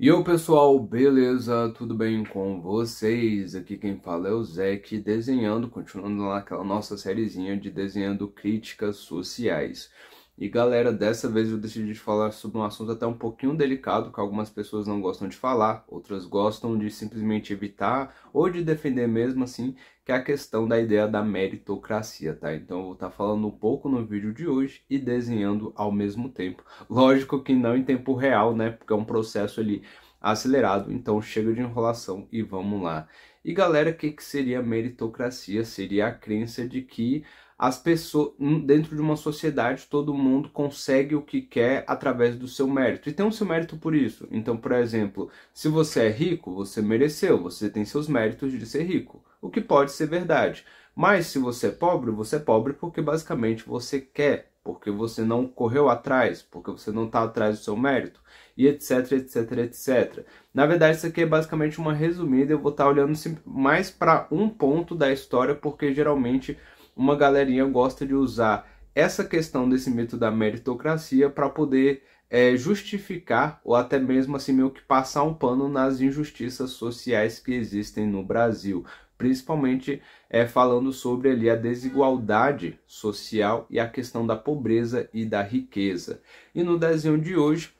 E o pessoal, beleza? Tudo bem com vocês? Aqui quem fala é o Zeke, desenhando, continuando lá aquela nossa sériezinha de desenhando críticas sociais. E galera, dessa vez eu decidi falar sobre um assunto até um pouquinho delicado, que algumas pessoas não gostam de falar, outras gostam de simplesmente evitar ou de defender mesmo assim, que é a questão da ideia da meritocracia, tá? Então eu vou estar tá falando um pouco no vídeo de hoje e desenhando ao mesmo tempo. Lógico que não em tempo real, né? Porque é um processo ali acelerado, então chega de enrolação e vamos lá. E galera, o que, que seria meritocracia? Seria a crença de que as pessoas dentro de uma sociedade todo mundo consegue o que quer através do seu mérito e tem o seu mérito por isso então por exemplo se você é rico você mereceu você tem seus méritos de ser rico o que pode ser verdade mas se você é pobre você é pobre porque basicamente você quer porque você não correu atrás, porque você não está atrás do seu mérito, e etc, etc, etc. Na verdade, isso aqui é basicamente uma resumida, eu vou estar tá olhando mais para um ponto da história, porque geralmente uma galerinha gosta de usar essa questão desse mito da meritocracia para poder é, justificar ou até mesmo assim meio que passar um pano nas injustiças sociais que existem no Brasil, principalmente é, falando sobre ali a desigualdade social e a questão da pobreza e da riqueza. E no desenho de hoje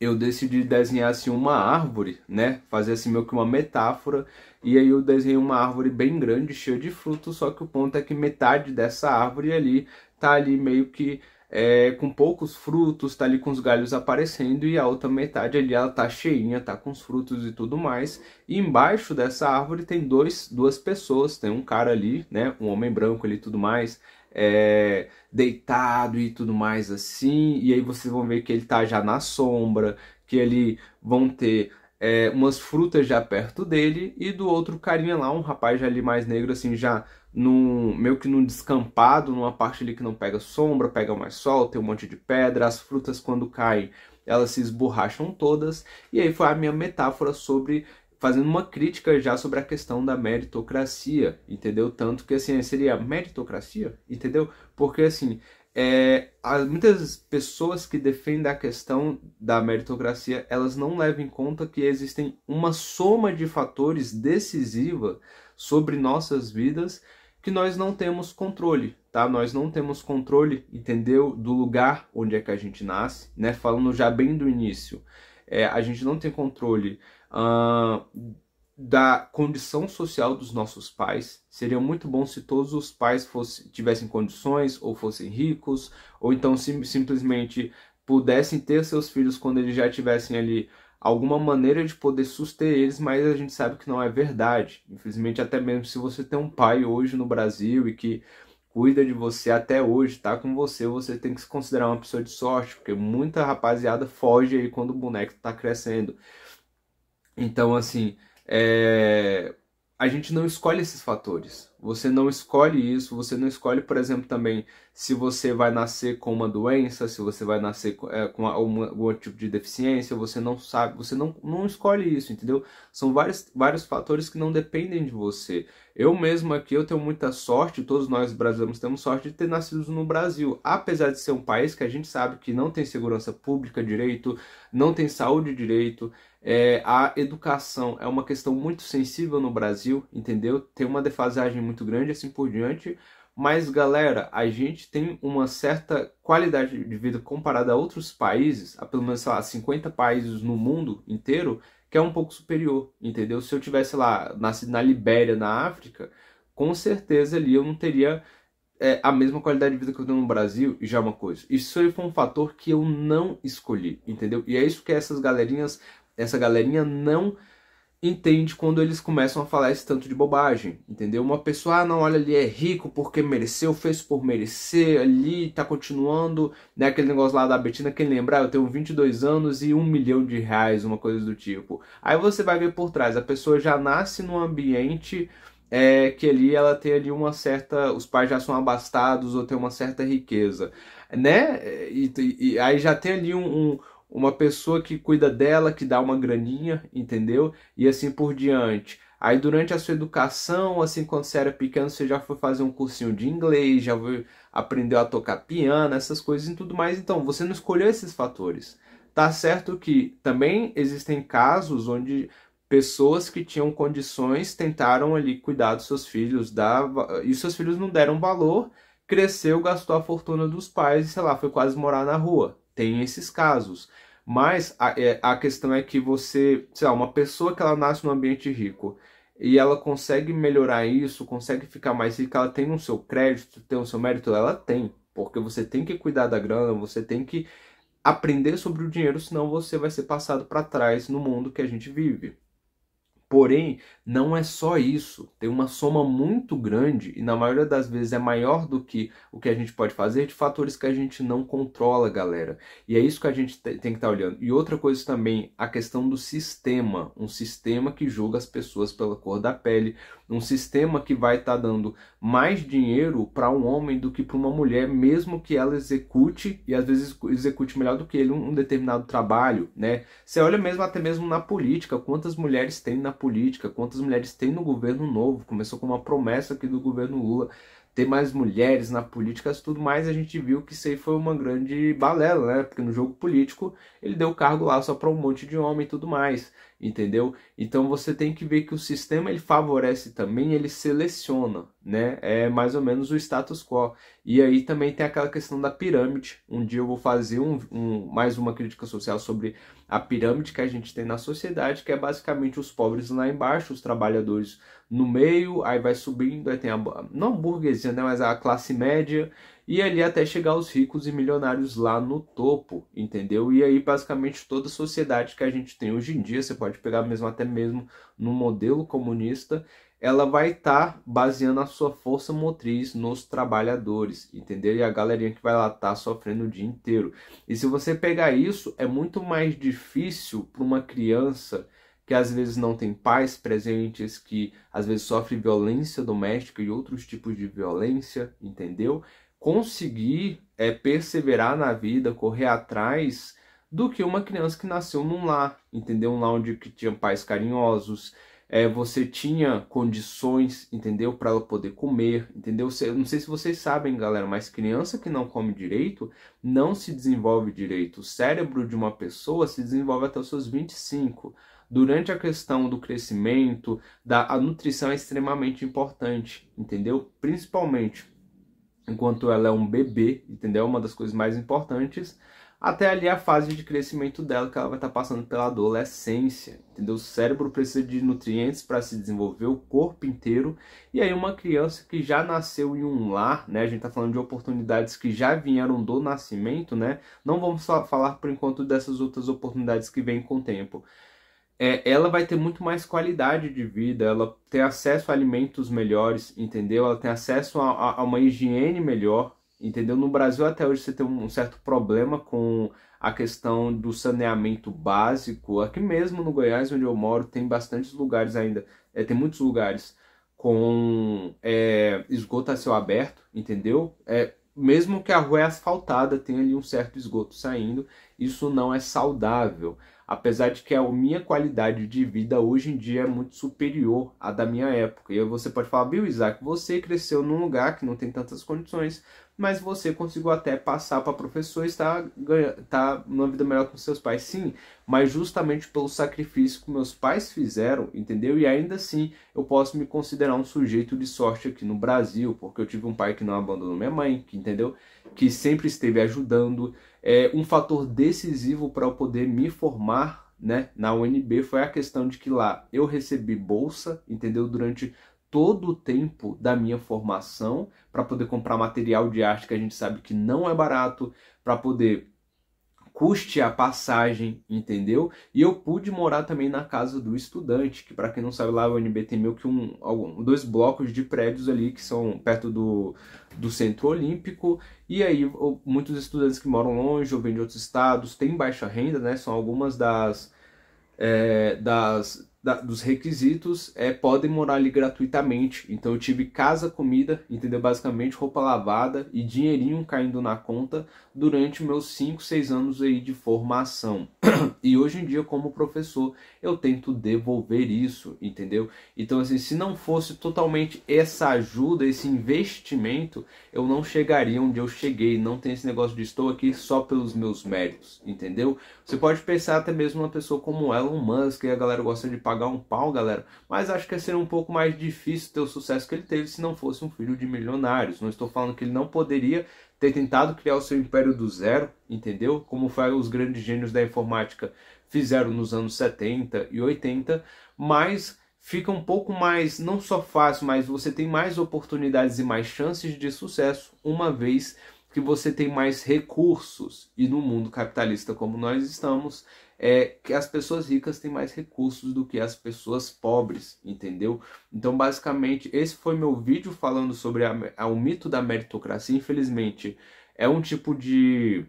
eu decidi desenhar assim, uma árvore, né? Fazer assim meio que uma metáfora. E aí eu desenhei uma árvore bem grande, cheia de frutos, só que o ponto é que metade dessa árvore ali tá ali meio que é, com poucos frutos, tá ali com os galhos aparecendo e a outra metade ali ela tá cheinha, tá com os frutos e tudo mais. E embaixo dessa árvore tem dois, duas pessoas, tem um cara ali, né, um homem branco ali e tudo mais, é, deitado e tudo mais assim. E aí vocês vão ver que ele tá já na sombra, que ele vão ter é, umas frutas já perto dele e do outro carinha lá, um rapaz já ali mais negro assim, já num, meio que num descampado, numa parte ali que não pega sombra, pega mais sol, tem um monte de pedra, as frutas quando caem elas se esborracham todas. E aí foi a minha metáfora sobre fazendo uma crítica já sobre a questão da meritocracia, entendeu? Tanto que assim seria meritocracia, entendeu? Porque assim é, as, muitas pessoas que defendem a questão da meritocracia elas não levam em conta que existem uma soma de fatores decisiva sobre nossas vidas que nós não temos controle, tá? Nós não temos controle, entendeu? Do lugar onde é que a gente nasce, né? Falando já bem do início, é, a gente não tem controle uh, da condição social dos nossos pais. Seria muito bom se todos os pais fosse, tivessem condições, ou fossem ricos, ou então sim, simplesmente pudessem ter seus filhos quando eles já tivessem ali alguma maneira de poder suster eles, mas a gente sabe que não é verdade. Infelizmente, até mesmo se você tem um pai hoje no Brasil e que cuida de você até hoje, tá com você, você tem que se considerar uma pessoa de sorte, porque muita rapaziada foge aí quando o boneco tá crescendo. Então, assim, é... a gente não escolhe esses fatores. Você não escolhe isso, você não escolhe, por exemplo, também se você vai nascer com uma doença, se você vai nascer com, é, com algum, algum tipo de deficiência, você não sabe, você não, não escolhe isso, entendeu? São vários, vários fatores que não dependem de você. Eu mesmo aqui, eu tenho muita sorte, todos nós brasileiros temos sorte de ter nascido no Brasil, apesar de ser um país que a gente sabe que não tem segurança pública direito, não tem saúde direito, é, a educação é uma questão muito sensível no Brasil, entendeu? Tem uma defasagem muito grande, assim por diante. Mas, galera, a gente tem uma certa qualidade de vida comparada a outros países, a pelo menos, sei lá, 50 países no mundo inteiro, que é um pouco superior, entendeu? Se eu tivesse lá, nascido na Libéria, na África, com certeza ali eu não teria é, a mesma qualidade de vida que eu tenho no Brasil, e já é uma coisa. Isso aí foi um fator que eu não escolhi, entendeu? E é isso que essas galerinhas, essa galerinha não entende quando eles começam a falar esse tanto de bobagem, entendeu? Uma pessoa, ah, não, olha, ali é rico porque mereceu, fez por merecer, ali tá continuando, né, aquele negócio lá da Betina, quem lembra, ah, eu tenho 22 anos e um milhão de reais, uma coisa do tipo. Aí você vai ver por trás, a pessoa já nasce num ambiente é, que ali ela tem ali uma certa, os pais já são abastados ou tem uma certa riqueza, né? E, e aí já tem ali um, um uma pessoa que cuida dela, que dá uma graninha, entendeu? E assim por diante. Aí durante a sua educação, assim quando você era pequeno, você já foi fazer um cursinho de inglês, já foi, aprendeu a tocar piano, essas coisas e tudo mais. Então, você não escolheu esses fatores. Tá certo que também existem casos onde pessoas que tinham condições tentaram ali cuidar dos seus filhos, dava, e seus filhos não deram valor, cresceu, gastou a fortuna dos pais e sei lá, foi quase morar na rua, tem esses casos. Mas a, é, a questão é que você, sei lá, uma pessoa que ela nasce num ambiente rico e ela consegue melhorar isso, consegue ficar mais rica, ela tem o seu crédito, tem o seu mérito, ela tem. Porque você tem que cuidar da grana, você tem que aprender sobre o dinheiro, senão você vai ser passado para trás no mundo que a gente vive. Porém, não é só isso. Tem uma soma muito grande e na maioria das vezes é maior do que o que a gente pode fazer de fatores que a gente não controla, galera. E é isso que a gente tem que estar tá olhando. E outra coisa também, a questão do sistema, um sistema que julga as pessoas pela cor da pele, um sistema que vai estar tá dando mais dinheiro para um homem do que para uma mulher, mesmo que ela execute e às vezes execute melhor do que ele um, um determinado trabalho, né? Você olha mesmo até mesmo na política, quantas mulheres tem na política, quantas mulheres tem no governo novo, começou com uma promessa aqui do governo Lula ter mais mulheres na política, tudo mais, a gente viu que isso aí foi uma grande balela, né? Porque no jogo político ele deu cargo lá só para um monte de homem e tudo mais, entendeu? Então você tem que ver que o sistema ele favorece também, ele seleciona, né? É mais ou menos o status quo. E aí também tem aquela questão da pirâmide. Um dia eu vou fazer um, um, mais uma crítica social sobre a pirâmide que a gente tem na sociedade, que é basicamente os pobres lá embaixo, os trabalhadores no meio, aí vai subindo, aí tem a não a burguesia, né, mas a classe média, e ali até chegar os ricos e milionários lá no topo, entendeu? E aí basicamente toda a sociedade que a gente tem hoje em dia, você pode pegar mesmo até mesmo no modelo comunista, ela vai estar tá baseando a sua força motriz nos trabalhadores, entendeu? E a galerinha que vai lá estar tá sofrendo o dia inteiro. E se você pegar isso, é muito mais difícil para uma criança que às vezes não tem pais presentes, que às vezes sofre violência doméstica e outros tipos de violência, entendeu? Conseguir é, perseverar na vida, correr atrás do que uma criança que nasceu num lar, entendeu? Um lar onde que tinha pais carinhosos, é, você tinha condições, entendeu? Para ela poder comer, entendeu? Eu não sei se vocês sabem, galera, mas criança que não come direito não se desenvolve direito. O cérebro de uma pessoa se desenvolve até os seus 25. Durante a questão do crescimento, da, a nutrição é extremamente importante, entendeu? Principalmente enquanto ela é um bebê, entendeu? Uma das coisas mais importantes até ali a fase de crescimento dela, que ela vai estar tá passando pela adolescência, entendeu? O cérebro precisa de nutrientes para se desenvolver, o corpo inteiro. E aí uma criança que já nasceu em um lar, né? A gente está falando de oportunidades que já vieram do nascimento, né? Não vamos falar por enquanto dessas outras oportunidades que vêm com o tempo. É, ela vai ter muito mais qualidade de vida, ela tem acesso a alimentos melhores, entendeu? Ela tem acesso a, a, a uma higiene melhor, Entendeu? No Brasil até hoje você tem um certo problema com a questão do saneamento básico. Aqui mesmo no Goiás, onde eu moro, tem bastantes lugares ainda, é, tem muitos lugares com é, esgoto a céu aberto, entendeu? É, mesmo que a rua é asfaltada, tem ali um certo esgoto saindo, isso não é saudável apesar de que a minha qualidade de vida hoje em dia é muito superior à da minha época. E você pode falar, Bill Isaac, você cresceu num lugar que não tem tantas condições, mas você conseguiu até passar para professor e está, tá numa vida melhor com seus pais. Sim, mas justamente pelo sacrifício que meus pais fizeram, entendeu? E ainda assim eu posso me considerar um sujeito de sorte aqui no Brasil, porque eu tive um pai que não abandonou minha mãe, que, entendeu? que sempre esteve ajudando. É, um fator decisivo para eu poder me formar né, na UNB foi a questão de que lá eu recebi bolsa, entendeu? Durante todo o tempo da minha formação, para poder comprar material de arte que a gente sabe que não é barato, para poder custe a passagem, entendeu? E eu pude morar também na casa do estudante, que para quem não sabe lá o NB tem meio que um, algum, dois blocos de prédios ali que são perto do, do Centro Olímpico. E aí muitos estudantes que moram longe ou vêm de outros estados têm baixa renda, né? São algumas das é, das da, dos requisitos é podem morar ali gratuitamente. Então eu tive casa, comida, entendeu? Basicamente roupa lavada e dinheirinho caindo na conta durante meus 5, 6 anos aí de formação. e hoje em dia como professor, eu tento devolver isso, entendeu? Então assim, se não fosse totalmente essa ajuda, esse investimento, eu não chegaria onde eu cheguei, não tem esse negócio de estou aqui só pelos meus méritos, entendeu? Você pode pensar até mesmo uma pessoa como Elon Musk, que a galera gosta de pagar um pau, galera. Mas acho que seria um pouco mais difícil ter o sucesso que ele teve se não fosse um filho de milionários. Não estou falando que ele não poderia ter tentado criar o seu império do zero, entendeu? Como foi os grandes gênios da informática fizeram nos anos 70 e 80, mas fica um pouco mais, não só fácil, mas você tem mais oportunidades e mais chances de sucesso uma vez que você tem mais recursos. E no mundo capitalista como nós estamos, é que as pessoas ricas têm mais recursos do que as pessoas pobres, entendeu? Então, basicamente, esse foi meu vídeo falando sobre a, a, o mito da meritocracia. Infelizmente, é um tipo de,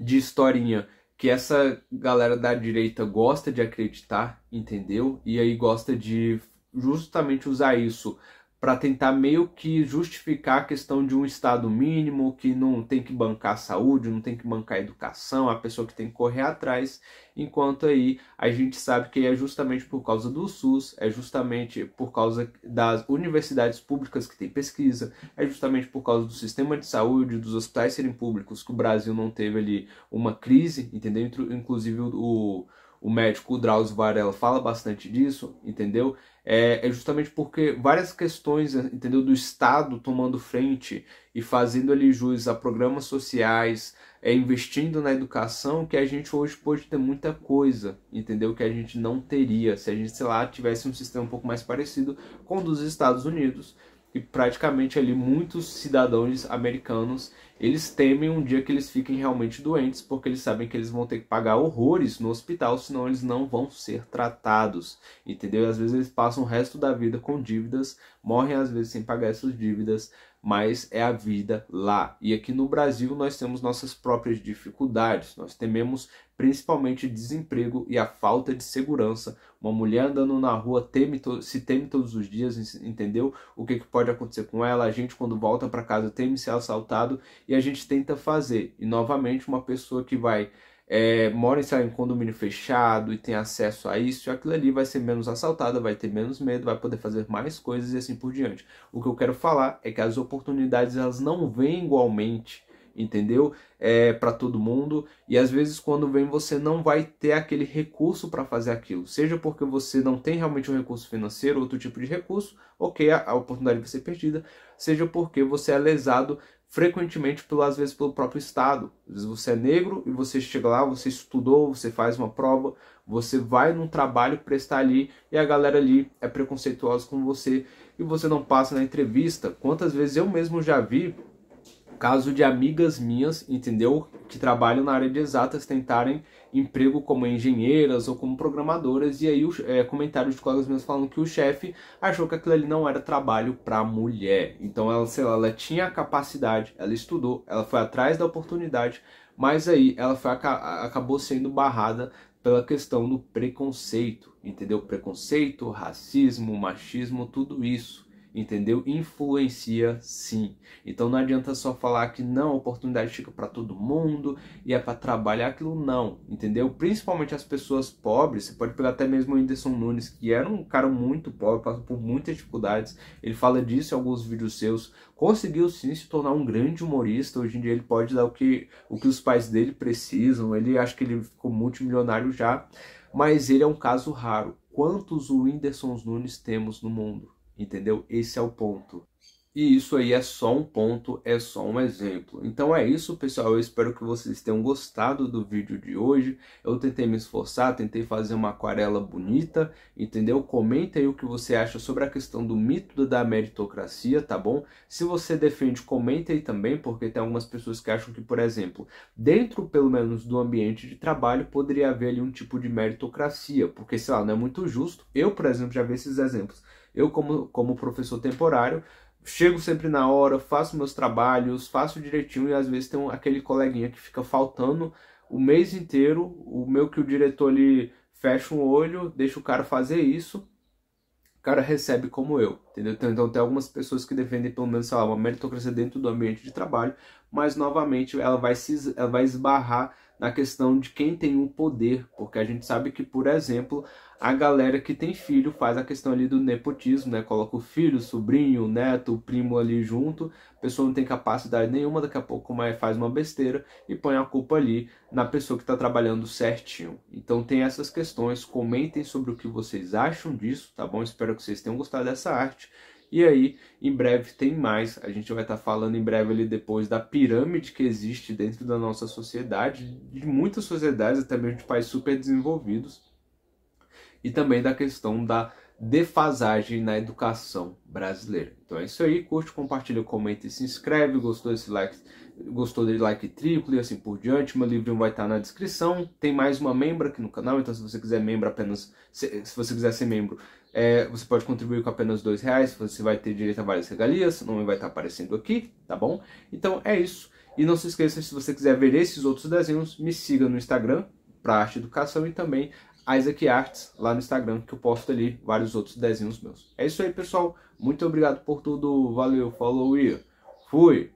de historinha que essa galera da direita gosta de acreditar, entendeu? E aí gosta de justamente usar isso para tentar meio que justificar a questão de um Estado mínimo que não tem que bancar a saúde, não tem que bancar a educação, a pessoa que tem que correr atrás, enquanto aí a gente sabe que é justamente por causa do SUS, é justamente por causa das universidades públicas que tem pesquisa, é justamente por causa do sistema de saúde, dos hospitais serem públicos, que o Brasil não teve ali uma crise, entendeu? Inclusive o o médico Drauzio Varela fala bastante disso, entendeu? É, é, justamente porque várias questões, entendeu, do Estado tomando frente e fazendo ali jus a programas sociais, é, investindo na educação, que a gente hoje pode ter muita coisa, entendeu? Que a gente não teria se a gente, sei lá, tivesse um sistema um pouco mais parecido com o dos Estados Unidos, e praticamente ali muitos cidadãos americanos eles temem um dia que eles fiquem realmente doentes porque eles sabem que eles vão ter que pagar horrores no hospital senão eles não vão ser tratados entendeu às vezes eles passam o resto da vida com dívidas morrem às vezes sem pagar essas dívidas mas é a vida lá. E aqui no Brasil nós temos nossas próprias dificuldades, nós tememos principalmente desemprego e a falta de segurança. Uma mulher andando na rua teme se teme todos os dias, entendeu? O que, que pode acontecer com ela? A gente, quando volta para casa, teme ser assaltado e a gente tenta fazer. E novamente, uma pessoa que vai é, mora em, em condomínio fechado e tem acesso a isso e aquilo ali, vai ser menos assaltada, vai ter menos medo, vai poder fazer mais coisas e assim por diante. O que eu quero falar é que as oportunidades elas não vêm igualmente, entendeu? É, para todo mundo e às vezes quando vem você não vai ter aquele recurso para fazer aquilo, seja porque você não tem realmente um recurso financeiro, outro tipo de recurso, ok, a, a oportunidade vai ser perdida, seja porque você é lesado frequentemente, pelo, às vezes, pelo próprio Estado. Às vezes você é negro e você chega lá, você estudou, você faz uma prova, você vai num trabalho prestar ali e a galera ali é preconceituosa com você e você não passa na entrevista. Quantas vezes eu mesmo já vi Caso de amigas minhas, entendeu? Que trabalham na área de exatas tentarem emprego como engenheiras ou como programadoras. E aí, o, é, comentários de colegas meus falando que o chefe achou que aquilo ali não era trabalho para mulher. Então, ela, sei lá, ela tinha a capacidade, ela estudou, ela foi atrás da oportunidade, mas aí ela foi, acabou sendo barrada pela questão do preconceito, entendeu? Preconceito, racismo, machismo, tudo isso entendeu? Influencia sim. Então não adianta só falar que não, a oportunidade chega para todo mundo e é para trabalhar aquilo, não, entendeu? Principalmente as pessoas pobres, você pode pegar até mesmo o Whindersson Nunes, que era um cara muito pobre, passou por muitas dificuldades, ele fala disso em alguns vídeos seus, conseguiu sim se tornar um grande humorista, hoje em dia ele pode dar o que, o que os pais dele precisam, ele acha que ele ficou multimilionário já, mas ele é um caso raro. Quantos Whindersson Nunes temos no mundo? Entendeu? Esse é o ponto. E isso aí é só um ponto, é só um exemplo. Então é isso, pessoal. Eu espero que vocês tenham gostado do vídeo de hoje. Eu tentei me esforçar, tentei fazer uma aquarela bonita, entendeu? Comenta aí o que você acha sobre a questão do mito da meritocracia, tá bom? Se você defende, comenta aí também, porque tem algumas pessoas que acham que, por exemplo, dentro pelo menos do ambiente de trabalho, poderia haver ali um tipo de meritocracia, porque sei lá, não é muito justo. Eu, por exemplo, já vi esses exemplos eu, como, como professor temporário, chego sempre na hora, faço meus trabalhos, faço direitinho e às vezes tem um, aquele coleguinha que fica faltando o mês inteiro, o meu que o diretor ali fecha um olho, deixa o cara fazer isso, o cara recebe como eu, entendeu? Então, então tem algumas pessoas que defendem pelo menos, sei lá, uma meritocracia dentro do ambiente de trabalho, mas novamente ela vai, se, ela vai esbarrar na questão de quem tem o poder, porque a gente sabe que, por exemplo, a galera que tem filho faz a questão ali do nepotismo, né? Coloca o filho, o sobrinho, o neto, o primo ali junto, a pessoa não tem capacidade nenhuma, daqui a pouco mas faz uma besteira e põe a culpa ali na pessoa que está trabalhando certinho. Então tem essas questões, comentem sobre o que vocês acham disso, tá bom? Espero que vocês tenham gostado dessa arte. E aí, em breve tem mais. A gente vai estar tá falando em breve ali depois da pirâmide que existe dentro da nossa sociedade, de muitas sociedades, até mesmo de países super desenvolvidos, e também da questão da defasagem na educação brasileira. Então é isso aí, curte, compartilha, comenta e se inscreve. Gostou desse like, gostou desse like triplo e assim por diante. Meu livrinho vai estar tá na descrição. Tem mais uma membro aqui no canal, então se você quiser membro apenas se, se você quiser ser membro, é, você pode contribuir com apenas dois reais, você vai ter direito a várias regalias, o nome vai estar aparecendo aqui, tá bom? Então é isso. E não se esqueça, se você quiser ver esses outros desenhos, me siga no Instagram, pra Arte Educação, e também Isaac Arts lá no Instagram, que eu posto ali vários outros desenhos meus. É isso aí, pessoal. Muito obrigado por tudo. Valeu, falou e fui!